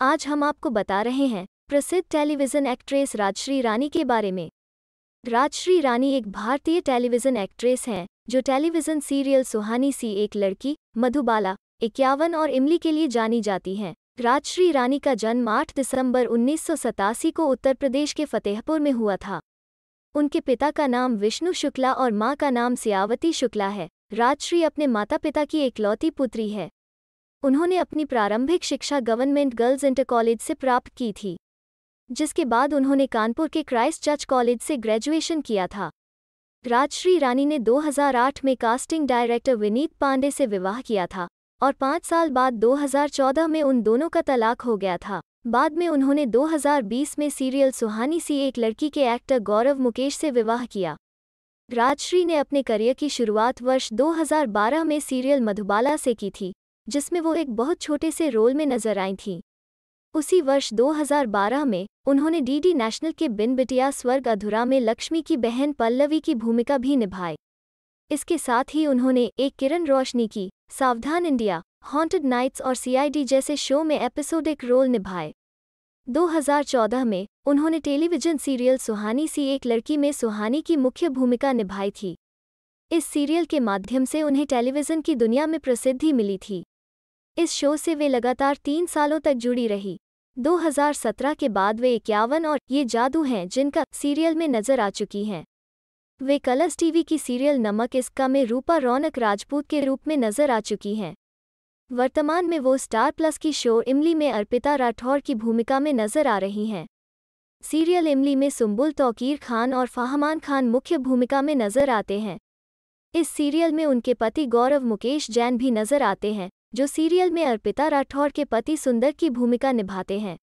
आज हम आपको बता रहे हैं प्रसिद्ध टेलीविजन एक्ट्रेस राजश्री रानी के बारे में राजश्री रानी एक भारतीय टेलीविजन एक्ट्रेस हैं जो टेलीविजन सीरियल सुहानी सी एक लड़की मधुबाला इक्यावन और इमली के लिए जानी जाती हैं राजश्री रानी का जन्म 8 दिसंबर उन्नीस को उत्तर प्रदेश के फतेहपुर में हुआ था उनके पिता का नाम विष्णु शुक्ला और माँ का नाम सियावती शुक्ला है राजश्री अपने माता पिता की एकलौती पुत्री है उन्होंने अपनी प्रारंभिक शिक्षा गवर्नमेंट गर्ल्स इंटर कॉलेज से प्राप्त की थी जिसके बाद उन्होंने कानपुर के क्राइस्ट चर्च कॉलेज से ग्रेजुएशन किया था राजश्री रानी ने 2008 में कास्टिंग डायरेक्टर विनीत पांडे से विवाह किया था और पाँच साल बाद 2014 में उन दोनों का तलाक हो गया था बाद में उन्होंने 2020 में सीरियल सुहानी सी एक लड़की के एक्टर गौरव मुकेश से विवाह किया राजश्री ने अपने करियर की शुरुआत वर्ष 2012 में सीरियल मधुबाला से की थी जिसमें वो एक बहुत छोटे से रोल में नजर आई थीं उसी वर्ष 2012 में उन्होंने डीडी नेशनल के बिन बिटिया स्वर्ग अधूरा में लक्ष्मी की बहन पल्लवी की भूमिका भी निभाई इसके साथ ही उन्होंने एक किरण रोशनी की सावधान इंडिया हॉन्टेड नाइट्स और सीआईडी जैसे शो में एपिसोडिक रोल निभाए 2014 में उन्होंने टेलीविजन सीरियल सुहानी सी एक लड़की में सुहानी की मुख्य भूमिका निभाई थी इस सीरियल के माध्यम से उन्हें टेलीविजन की दुनिया में प्रसिद्धि मिली थी इस शो से वे लगातार तीन सालों तक जुड़ी रही 2017 के बाद वे इक्यावन और ये जादू हैं जिनका सीरियल में नजर आ चुकी हैं वे कलर्स टीवी की सीरियल नमक इसका में रूपा रौनक राजपूत के रूप में नजर आ चुकी हैं वर्तमान में वो स्टार प्लस की शो इमली में अर्पिता राठौर की भूमिका में नजर आ रही हैं सीरियल इमली में सुम्बुल तौकीर खान और फाहमान खान मुख्य भूमिका में नजर आते हैं इस सीरियल में उनके पति गौरव मुकेश जैन भी नजर आते हैं जो सीरियल में अर्पिता राठौर के पति सुंदर की भूमिका निभाते हैं